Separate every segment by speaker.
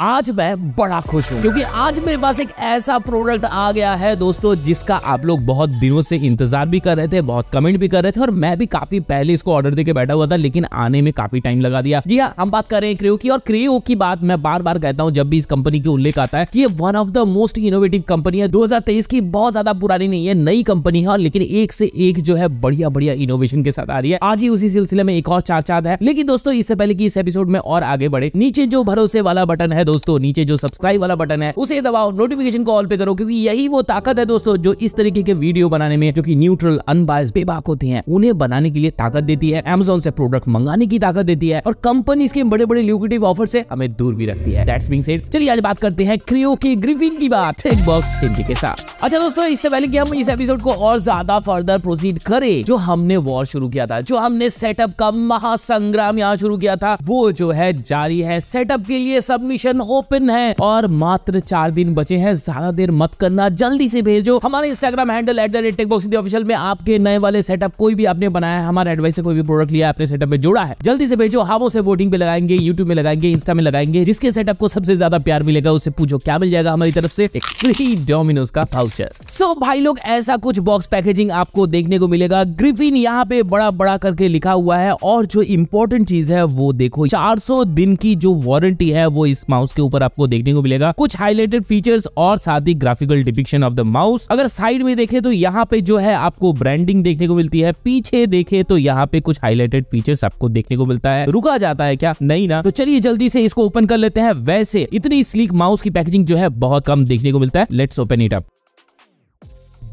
Speaker 1: आज मैं बड़ा खुश हूँ क्योंकि आज मेरे पास एक ऐसा प्रोडक्ट आ गया है दोस्तों जिसका आप लोग बहुत दिनों से इंतजार भी कर रहे थे बहुत कमेंट भी कर रहे थे और मैं भी काफी पहले इसको ऑर्डर देके बैठा हुआ था लेकिन आने में काफी टाइम लगा दिया जी हाँ हम बात कर रहे हैं क्रियो की और क्रियो की बात मैं बार बार कहता हूँ जब भी इस कंपनी की उल्लेख आता है ये one of the most innovative company है दो की बहुत ज्यादा पुरानी नहीं है नई कंपनी है और लेकिन एक से एक जो है बढ़िया बढ़िया इनोवेशन के साथ आ रही है आज ही उसी सिलसिले में एक और चार चार है लेकिन दोस्तों इससे पहले की इस एपिसोड में और आगे बढ़े नीचे जो भरोसे वाला बटन है है दोस्तों नीचे जो सब्सक्राइब वाला बटन है उसे दबाओ नोटिफिकेशन को ऑल पे करो क्योंकि यही वो ताकत है दोस्तों जो इस तरीके के वीडियो बनाने में जो की न्यूट्रल अनबायस बेबाक होते हैं उन्हें बनाने के लिए ताकत देती है एमेजोन से प्रोडक्ट मंगाने की ताकत देती है और कंपनी इसके बड़े बड़े ल्यूक्रेटिव ऑफर से हमें दूर भी रखती है चलिए आज बात करते हैं क्रियो के ग्रिफिन की बात एक बॉक्स हिंदी के साथ अच्छा दोस्तों इससे पहले कि हम इस एपिसोड को और ज्यादा फर्दर प्रोसीड करें जो हमने वॉर शुरू किया था जो हमने सेटअप का महासंग्राम यहाँ शुरू किया था वो जो है जारी है सेटअप के लिए सबमिशन रजिस्ट्रेशन ओपन है और मात्र चार दिन बचे हैं ज्यादा देर मत करना जल्दी से भेजो हमारे Instagram handle at the rate Techbox official में आपके नए वाले सेटअप कोई भी आपने बनाया है हमारे एडवाइस से कोई भी प्रोडक्ट लिया अपने सेटअप में जोड़ा है जल्दी से भेजो हम उसे वोटिंग पे लगाएंगे यूट्यूब में लगाएंगे इंस्टा में लगाएंगे जिसके सेटअप को सबसे ज्यादा प्यार मिलेगा उसे पूछो क्या मिल जाएगा हमारी तरफ से एक फ्री डोमिनोज का फाउचर सो भाई लोग ऐसा कुछ बॉक्स पैकेजिंग आपको देखने को मिलेगा ग्रिफिन यहाँ पे बड़ा बड़ा करके लिखा हुआ है और जो इम्पोर्टेंट चीज है वो देखो चार दिन की जो वारंटी है वो इस माउस माउस के ऊपर आपको देखने को मिलेगा कुछ हाईलाइटेड फीचर्स और साथ ही graphical depiction of the mouse अगर साइड में देखे तो यहाँ पे जो है आपको ब्रांडिंग देखने को मिलती है पीछे देखे तो यहाँ पे कुछ हाईलाइटेड फीचर्स आपको देखने को मिलता है रुका जाता है क्या नहीं ना तो चलिए जल्दी से इसको ओपन कर लेते हैं वैसे इतनी स्लीक माउस की पैकेजिंग जो है बहुत कम देखने को मिलता है let's open it up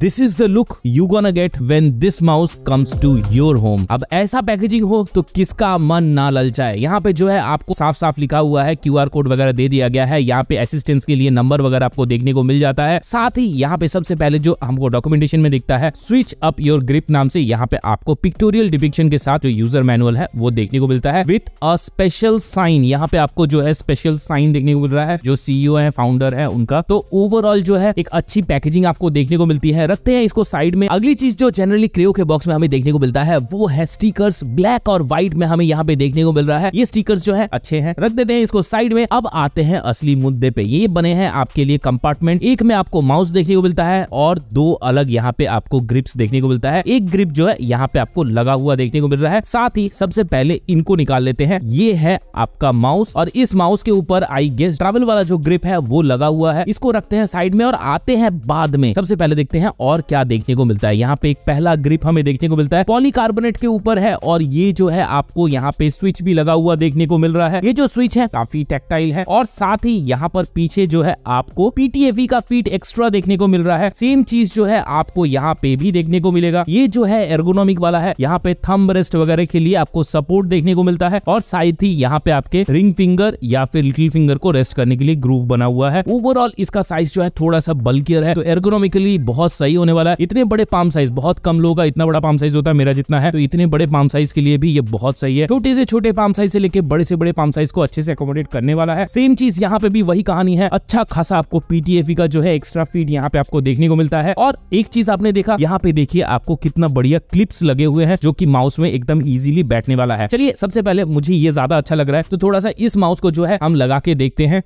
Speaker 1: this is the look you gonna get when this mouse comes to your home अब ऐसा पैकेजिंग हो तो किसका मन ना ललचाए यहाँ पे जो है आपको साफ साफ लिखा हुआ है क्यू कोड वगैरह दे दिया गया है यहाँ पे असिस्टेंस के लिए नंबर वगैरह आपको देखने को मिल जाता है साथ ही यहाँ पे सबसे पहले जो हमको डॉक्यूमेंटेशन में दिखता है स्विच अप योर ग्रिप नाम से यहाँ पे आपको पिक्टोरियल डिपिक्शन के साथ जो यूजर मैनुअल है वो देखने को मिलता है विथ अ स्पेशल साइन यहाँ पे आपको जो है स्पेशल साइन देखने को मिल रहा है जो सीईओ है फाउंडर है उनका तो ओवरऑल जो है एक अच्छी पैकेजिंग आपको देखने को मिलती है रखते हैं इसको साइड में अगली चीज जो जनरली क्रियो के बॉक्स में हमें देखने को मिलता है वो है स्टिकर्स ब्लैक और व्हाइट में हमें यहाँ पे देखने को मिल रहा है ये स्टिकर्स जो है अच्छे हैं रख देते हैं इसको साइड में अब आते हैं असली मुद्दे पे ये बने हैं आपके लिए कंपार्टमेंट एक में आपको माउस देखने को मिलता है और दो अलग यहाँ पे आपको ग्रिप्स देखने को मिलता है एक ग्रिप जो है यहाँ पे आपको लगा हुआ देखने को मिल रहा है साथ ही सबसे पहले इनको निकाल लेते हैं ये है आपका माउस और इस माउस के ऊपर आई गेस ट्रेवल वाला जो ग्रिप है वो लगा हुआ है इसको रखते हैं साइड में और आते हैं बाद में सबसे पहले देखते हैं और क्या देखने को मिलता है यहाँ पे एक पहला ग्रिप हमें देखने को मिलता है पॉलीकार्बोनेट के ऊपर है और ये जो है आपको यहाँ पे स्विच भी लगा हुआ देखने को मिल रहा है ये जो स्विच है काफी टेक्टाइल है और साथ ही यहाँ पर पीछे जो है आपको पीटीएफई का फीट एक्स्ट्रा देखने को मिल रहा है सेम चीज जो है आपको यहाँ पे भी देखने को मिलेगा ये जो है एर्गोनॉमिक वाला है यहाँ पे थम रेस्ट वगैरह के लिए आपको सपोर्ट देखने को मिलता है और साथ ही यहाँ पे आपके रिंग फिंगर या फिर लिटिल फिंगर को रेस्ट करने के लिए ग्रूव बना हुआ है ओवरऑल इसका साइज जो है थोड़ा सा बल्कियर है तो एर्गोनॉमिकली बहुत सही सही होने वाला है इतने बड़े पाम साइज बहुत कम लोग का इतना बड़ा पाम साइज होता है मेरा जितना है तो इतने बड़े पाम साइज के लिए भी ये बहुत सही है छोटे से छोटे पाम साइज से लेकर बड़े से बड़े पाम साइज को अच्छे से अकोमोडेट करने वाला है सेम चीज यहाँ पे भी वही कहानी है अच्छा खासा आपको पीटीएफ का जो है एक्स्ट्रा फीड यहाँ पे आपको देखने को मिलता है और एक चीज आपने देखा यहाँ पे देखिए आपको कितना बढ़िया क्लिप्स लगे हुए हैं जो की माउस में एकदम इजिली बैठने वाला है चलिए सबसे पहले मुझे ये ज्यादा अच्छा लग रहा है तो थोड़ा सा इस माउस को जो है हम लगा के देखते हैं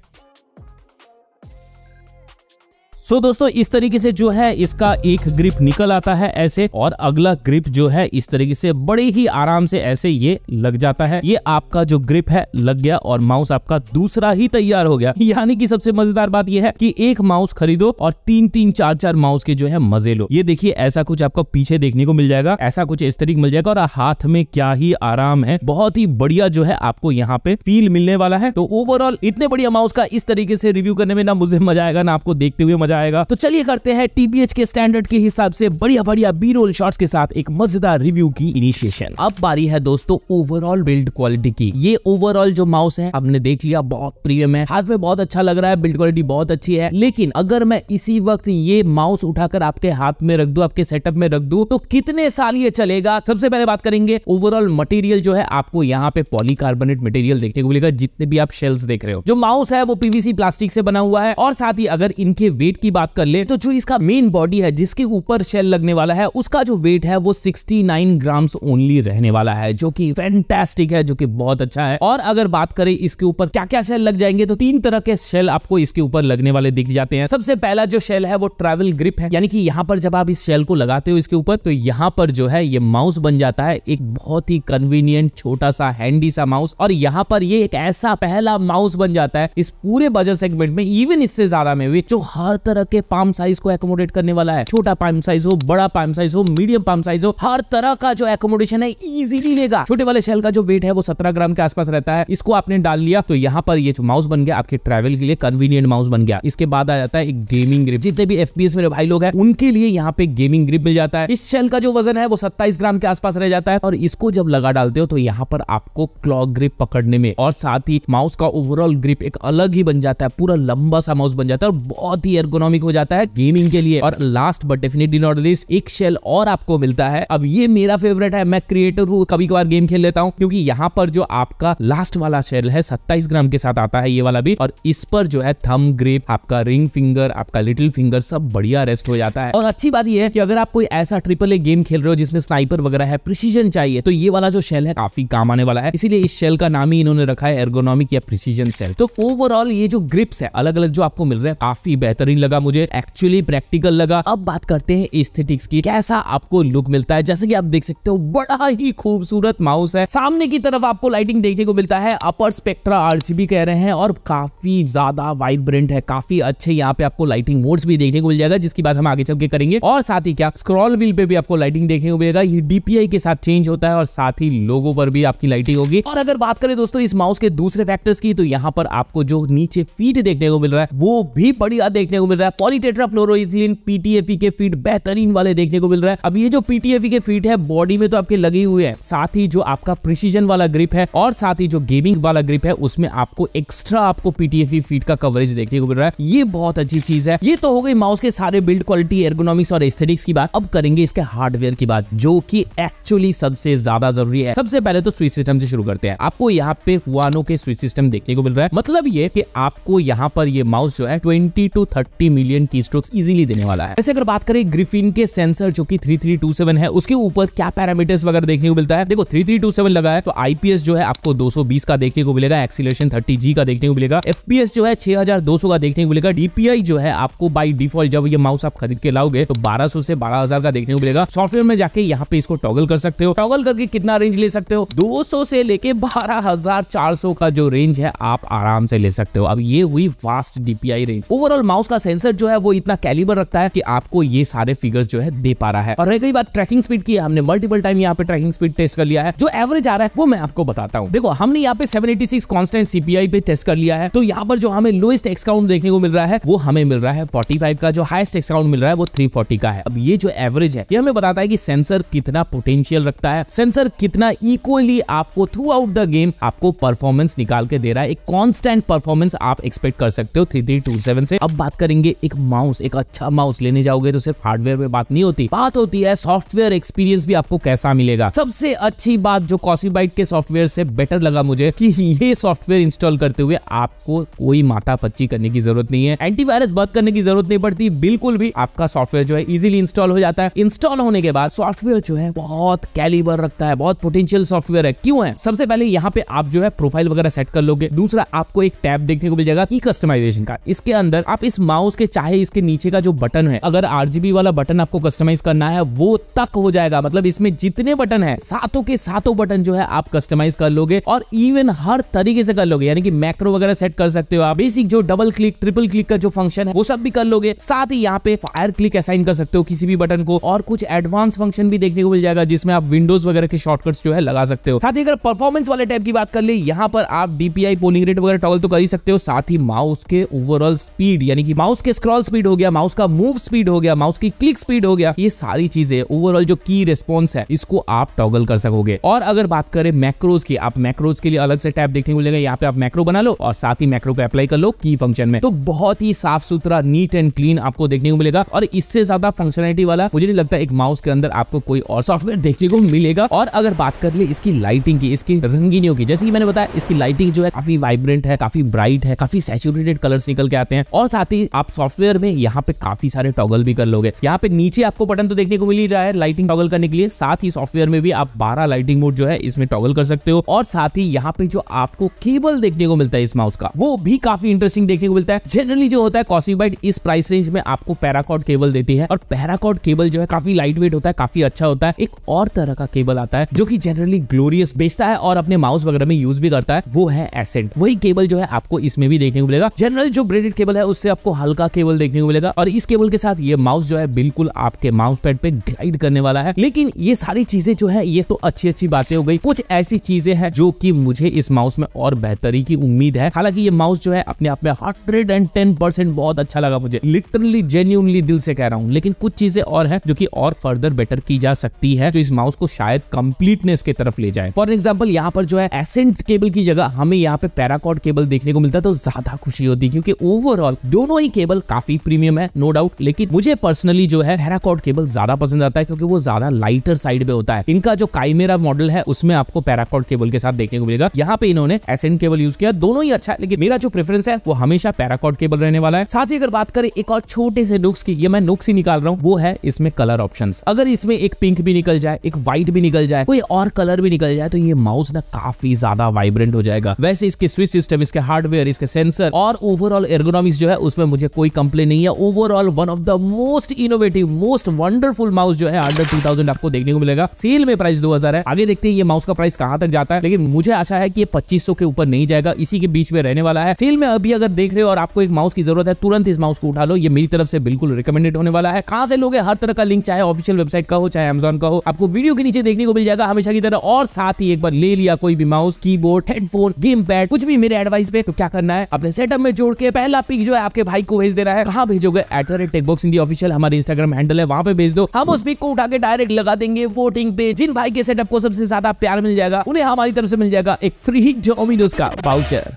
Speaker 1: सो दोस्तों इस तरीके से जो है इसका एक ग्रिप निकल आता है ऐसे और अगला ग्रिप जो है इस तरीके से बड़े ही आराम से ऐसे ये लग जाता है ये आपका जो ग्रिप है लग गया और माउस आपका दूसरा ही तैयार हो गया यानी कि सबसे मजेदार बात यह है कि एक माउस खरीदो और तीन तीन चार चार माउस के जो है मजे लो ये देखिए ऐसा कुछ आपको पीछे देखने को मिल जाएगा ऐसा कुछ इस तरीके मिल जाएगा और हाथ में क्या ही आराम है बहुत ही बढ़िया जो है आपको यहाँ पे फील मिलने वाला है तो ओवरऑल इतने बढ़िया माउस का इस तरीके से रिव्यू करने में ना मुझे मजा आएगा ना आपको देखते हुए मजा जाएगा तो चलिए करते हैं टीबीएच के स्टैंडर्ड के हिसाब से बढ़िया बढ़िया बी रोल शॉर्ट के साथ एक मजेदार रिव्यू की इनिशिएशन अब बारी है दोस्तों ओवरऑल बिल्ड क्वालिटी की ये ओवरऑल जो माउस है हमने देख लिया बहुत प्रीमियम है हाथ में बहुत अच्छा लग रहा है बिल्ड क्वालिटी बहुत अच्छी है लेकिन अगर मैं इसी वक्त ये माउस उठाकर आपके हाथ में रख दू आपके सेटअप में रख दू तो कितने साल ये चलेगा सबसे पहले बात करेंगे ओवरऑल मटेरियल जो है आपको यहाँ पे पॉलीकार्बोनेट मटेरियल देखने को मिलेगा जितने भी आप शेल्स देख रहे हो जो माउस है वो पीवीसी प्लास्टिक से बना हुआ है और साथ ही अगर इनके वेट की बात कर ले तो जो इसका मेन बॉडी है जिसके ऊपर शेल लगने वाला है उसका जो वेट है वो सिक्सटी नाइन ग्राम ओनली रहने वाला है जो की फैंटेस्टिक है जो की बहुत अच्छा है और अगर बात करें इसके ऊपर क्या क्या शेल लग जाएंगे तो तीन तरह के शेल आपको इसके ऊपर लगने वाले दिख जाते हैं सबसे पहला जो शेल है वो ट्रेवल ग्रिप है यानी कि यहाँ पर जब आप इस शेल को लगाते हो इसके ऊपर तो यहाँ पर जो है ये माउस बन जाता है एक बहुत ही कन्वीनियंट छोटा सा हैंडी सा माउस और यहाँ पर ये एक ऐसा पहला माउस बन जाता है इस पूरे बजट सेगमेंट में इवन इससे ज्यादा में भी जो हर तरह तरह के पाम साइज को एकोमोडेट करने वाला है छोटा पाम साइज हो बड़ा पाम साइज हो मीडियम पाम साइज हो हर तरह का जो एकोमोडेशन है इजिली लेगा छोटे वाले शेल का जो वेट है वो सत्रह ग्राम के आसपास रहता है इसको आपने डाल लिया तो यहाँ पर ये जो माउस बन गया आपके ट्रेवल के लिए कन्वीनियंट माउस बन गया इसके बाद आ जाता है एक गेमिंग ग्रिप जितने भी एफपीएस मेरे भाई लोग हैं उनके लिए यहाँ पे गेमिंग ग्रिप मिल जाता है इस शेल का जो वजन है वो सत्ताईस ग्राम के आसपास रह जाता है और इसको जब लगा डालते हो तो यहाँ पर आपको क्लॉक ग्रिप पकड़ने में और साथ ही माउस का ओवरऑल ग्रिप एक अलग ही बन जाता है पूरा लंबा सा माउस बन जाता है और बहुत ही एर्गोन इकोनॉमिक हो जाता है गेमिंग के लिए और last but definitely not least एक शेल और आपको मिलता है अब ये मेरा फेवरेट है मैं क्रिएटर हूँ कभी कभार गेम खेल लेता हूँ क्योंकि यहाँ पर जो आपका लास्ट वाला शेल है सत्ताईस ग्राम के साथ आता है ये वाला भी और इस पर जो है थम ग्रेप आपका रिंग फिंगर आपका लिटिल फिंगर सब बढ़िया रेस्ट हो जाता है और अच्छी बात यह है कि अगर आप कोई ऐसा ट्रिपल ए गेम खेल रहे हो जिसमें स्नाइपर वगैरह है प्रिसीजन चाहिए तो ये वाला जो शेल है काफी काम आने वाला है इसीलिए इस शेल का नाम ही इन्होंने रखा है एर्गोनॉमिक या प्रिसीजन सेल तो ओवरऑल ये जो ग्रिप्स है अलग अलग जो आपको मिल रहे हैं काफी बेहतरीन लगा लगा मुझे एक्चुअली प्रैक्टिकल लगा अब बात करते हैं एस्थेटिक्स की कैसा आपको लुक मिलता है जैसे कि आप देख सकते हो बड़ा ही खूबसूरत माउस है सामने की तरफ आपको लाइटिंग देखने को मिलता है अपर स्पेक्ट्रा आरसीबी कह रहे हैं और काफी ज्यादा वाइब्रेंट है काफी अच्छे यहाँ पे आपको लाइटिंग मोड्स भी देखने को मिल जाएगा जिसकी बात हम आगे चल के करेंगे और साथ ही क्या स्क्रॉल व्हील पे भी आपको लाइटिंग देखने को मिलेगा ये डीपीआई के साथ चेंज होता है और साथ ही लोगो पर भी आपकी लाइटिंग होगी और अगर बात करें दोस्तों इस माउस के दूसरे फैक्टर्स की तो यहाँ पर आपको जो नीचे फीट देखने को मिल रहा है वो भी बढ़िया देखने को मिल रहा है रहा है पॉलीटेट्रा फ्लोरोन पीटीएफी के फीट बेहतरीन वाले देखने को मिल रहा है अब ये जो पीटीएफी के फीट है बॉडी में तो आपके लगे हुए हैं साथ ही जो आपका प्रिसीजन वाला ग्रिप है और साथ ही जो गेमिंग वाला ग्रिप है उसमें आपको एक्स्ट्रा आपको पीटीएफी फीट का कवरेज देखने को मिल रहा है ये बहुत अच्छी चीज है ये तो हो गई माउस के सारे बिल्ड क्वालिटी एर्गोनॉमिक्स और एस्थेटिक्स की बात अब करेंगे इसके हार्डवेयर की बात जो की एक्चुअली सबसे ज्यादा जरूरी है सबसे पहले तो स्विच सिस्टम से शुरू करते हैं आपको यहाँ पे हुआनो के स्विच सिस्टम देखने को मिल रहा है मतलब ये कि आपको यहाँ पर ये माउस जो है twenty two thirty 50 million key strokes easily देने वाला है वैसे अगर बात करें ग्रिफिन के सेंसर जो कि 3327 है उसके ऊपर क्या पैरामीटर्स वगैरह देखने को मिलता है देखो 3327 लगा है तो आईपीएस जो है आपको 220 का देखने को मिलेगा एक्सीलेशन 30G का देखने को मिलेगा एफपीएस जो है 6200 का देखने को मिलेगा डीपीआई जो है आपको बाई डिफॉल्ट जब ये माउस आप खरीद के लाओगे तो 1200 से 12000 का देखने को मिलेगा सॉफ्टवेयर में जाके यहाँ पे इसको टॉगल कर सकते हो टॉगल करके कितना रेंज ले सकते हो 200 से लेके 12400 का जो रेंज है आप आराम से ले सकते हो अब ये हुई fast DPI range overall mouse का सेंसर जो है वो इतना कैलिबर रखता है कि आपको ये सारे फिगर्स जो है दे पा रहा है और रह गई बात ट्रैकिंग स्पीड की हमने मल्टीपल टाइम यहाँ पे ट्रैकिंग स्पीड टेस्ट कर लिया है जो एवरेज आ रहा है वो मैं आपको बताता हूँ देखो हमने यहाँ पे seven eighty six constant CPI पे टेस्ट कर लिया है तो यहाँ पर जो हमें लोएस्ट एक्सकाउंट देखने को मिल रहा है वो हमें मिल रहा है फोर्टी फाइव का जो हाइस्ट एक्सकाउंट मिल रहा है वो थ्री फोर्टी का है अब ये जो एवरेज है ये हमें बताता है कि सेंसर कितना पोटेंशियल रखता है सेंसर कितना इक्वली आपको थ्रू आउट द गेम आपको परफॉर्मेंस निकाल के दे रहा है एक कॉन्स्टेंट परफॉर्मेंस आप एक्सपेक्ट कर सकते हो थ्री थ्री टू सेवन से अब बात करेंगे लेंगे एक माउस एक अच्छा माउस लेने जाओगे तो सिर्फ हार्डवेयर में बात नहीं होती बात होती है सॉफ्टवेयर एक्सपीरियंस भी आपको कैसा मिलेगा सबसे अच्छी बात जो कॉसीबाइट के सॉफ्टवेयर से बेटर लगा मुझे कि ये सॉफ्टवेयर इंस्टॉल करते हुए आपको कोई माता पच्ची करने की जरूरत नहीं है एंटीवायरस बंद करने की जरूरत नहीं पड़ती बिल्कुल भी आपका सॉफ्टवेयर जो है इजिली इंस्टॉल हो जाता है इंस्टॉल होने के बाद सॉफ्टवेयर जो है बहुत कैलिबर रखता है बहुत पोटेंशियल सॉफ्टवेयर है क्यों है सबसे पहले यहाँ पे आप जो है प्रोफाइल वगैरह सेट कर लोगे दूसरा आपको एक टैब देखने को मिल जाएगा ई कस्टमाइजेशन का इसके अंदर आप इस माउस उसके चाहे इसके नीचे का जो बटन है अगर आरजीबी वाला बटन आपको कस्टमाइज करना है वो तक हो जाएगा मतलब इसमें जितने बटन है सातों के सातों बटन जो है आप कस्टमाइज कर लोगे और इवन हर तरीके से कर लोगे यानी कि मैक्रो वगैरह सेट कर सकते हो आप बेसिक जो डबल क्लिक ट्रिपल क्लिक का जो फंक्शन है वो सब भी कर लोगे साथ ही यहाँ पे फायर क्लिक असाइन कर सकते हो किसी भी बटन को और कुछ एडवांस फंक्शन भी देखने को मिल जाएगा जिसमें आप विंडोज वगैरह के शॉर्टकट्स जो है लगा सकते हो साथ ही अगर परफॉर्मेंस वाले टाइप की बात कर ले यहाँ पर आप डीपीआई पोलिंग रेट वगैरह टॉगल तो कर ही सकते हो साथ ही माउस के ओवरऑल स्पीड यानी कि माउस के स्क्रॉल स्पीड हो गया माउस का मूव स्पीड हो गया माउस की क्लिक स्पीड हो गया ये सारी चीजें ओवरऑल जो की रिस्पॉन्स है इसको आप टॉगल कर सकोगे और अगर बात करें मैक्रोज की आप मैक्रोज के लिए अलग से टैप देखने को मिलेगा यहाँ पे आप मैक्रो बना लो और साथ ही मैक्रो पे अप्लाई कर लो की फंक्शन में तो बहुत ही साफ सुथरा नीट एंड क्लीन आपको देखने को मिलेगा और इससे ज्यादा फंक्शनलिटी वाला मुझे नहीं लगता एक माउस के अंदर आपको कोई और सॉफ्टवेयर देखने को मिलेगा और अगर बात कर ले इसकी लाइटिंग की इसकी रंगीनियों की जैसे कि मैंने बताया इसकी लाइटिंग जो है काफी वाइब्रेंट है काफी ब्राइट है काफी सेचुरेटेड कलर्स निकल के आते हैं और साथ ही आप सॉफ्टवेयर में यहाँ पे काफी सारे टॉगल भी कर लोगे यहाँ पे नीचे आपको बटन तो देखने को मिल ही रहा है लाइटिंग टॉगल करने के लिए साथ ही सॉफ्टवेयर में भी आप बारह लाइटिंग मोड जो है इसमें टॉगल कर सकते हो और साथ ही यहाँ पे जो आपको केबल देखने को मिलता है इस माउस का वो भी काफी इंटरेस्टिंग देखने को मिलता है जनरली जो होता है कॉसीबाइट इस प्राइस रेंज में आपको पैराकॉट केबल देती है और पैराकॉड केबल जो है काफी लाइट वेट होता है काफी अच्छा होता है एक और तरह का केबल आता है जो की जनरली ग्लोरियस बेचता है और अपने माउस वगैरह में यूज भी करता है वो है एसेंट वही केबल जो है आपको इसमें भी देखने को मिलेगा जनरल जो ब्रेडेड केबल है उससे आपको हल्का का केबल देखने को मिलेगा और इस केबल के साथ ये माउस जो है बिल्कुल आपके माउस पैड पे ग्लाइड करने वाला है लेकिन ये सारी चीजें जो है ये तो अच्छी अच्छी बातें हो गई कुछ ऐसी चीजें हैं जो कि मुझे इस माउस में और बेहतरी की उम्मीद है हालांकि ये माउस जो है अपने आप में हंड्रेड एंड टेन परसेंट बहुत अच्छा लगा मुझे लिटरली जेन्यूनली दिल से कह रहा हूँ लेकिन कुछ चीजें और है जो की और फर्दर बेटर की जा सकती है जो इस माउस को शायद कम्प्लीटनेस की तरफ ले जाए फॉर एग्जाम्पल यहाँ पर जो है एसेंट केबल की जगह हमें यहाँ पे पैराकॉट केबल देखने को मिलता है तो ज्यादा खुशी होती क्योंकि ओवरऑल दोनों ही केबल केबल काफी प्रीमियम है नो डाउट लेकिन मुझे पर्सनली जो है पैराकॉर्ड केबल ज्यादा पसंद आता है क्योंकि वो ज्यादा लाइटर साइड पे होता है इनका जो काइमेरा मॉडल है उसमें आपको पैराकॉर्ड केबल के साथ देखने को मिलेगा यहाँ पे इन्होंने एसेंट केबल यूज किया दोनों ही अच्छा है लेकिन मेरा जो प्रेफरेंस है वो हमेशा पैराकॉर्ड केबल रहने वाला है साथ ही अगर बात करें एक और छोटे से नुक्स की ये मैं नुक्स ही निकाल रहा हूँ वो है इसमें कलर ऑप्शन अगर इसमें एक पिंक भी निकल जाए एक व्हाइट भी निकल जाए कोई और कलर भी निकल जाए तो ये माउस ना काफी ज्यादा वाइब्रेंट हो जाएगा वैसे इसके स्विच सिस्टम इसके हार्डवेयर इसके सेंसर और ओवरऑल एर्गोनॉमिक्स जो है उसमें मुझे कोई कंप्लेन नहीं है overall one of the most innovative most wonderful mouse जो है अंडर टू थाउजेंड आपको देखने को मिलेगा सेल में प्राइस दो हजार है आगे देखते हैं ये माउस का प्राइस कहां तक जाता है लेकिन मुझे आशा है कि ये पच्चीस के ऊपर नहीं जाएगा इसी के बीच में रहने वाला है सेल में अभी अगर देख रहे हो और आपको एक माउस की जरूरत है तुरंत इस माउस को उठा लो ये मेरी तरफ से बिल्कुल रिकमेंडेड होने वाला है कहां से लोगे हर तरह का लिंक चाहे ऑफिशियल वेबसाइट का हो चाहे अमेजोन का हो आपको वीडियो के नीचे देखने को मिल जाएगा हमेशा की तरह और साथ ही एक बार ले लिया कोई भी माउस की हेडफोन गेम पैड कुछ भी मेरे एडवाइस पे तो क्या करना है अपने सेटअप में जोड़ के पहला पिक जो है आपके भाई को भेज देना है कहाँ भेजोगे at the rate Techbox India official हमारे इंस्टाग्राम हैंडल है वहाँ पे भेज दो हम उस पिक को उठा के डायरेक्ट लगा देंगे वोटिंग पे जिन भाई के सेटअप को सबसे ज्यादा प्यार मिल जाएगा उन्हें हमारी तरफ से मिल जाएगा एक फ्री डोमिनोज का पाउचर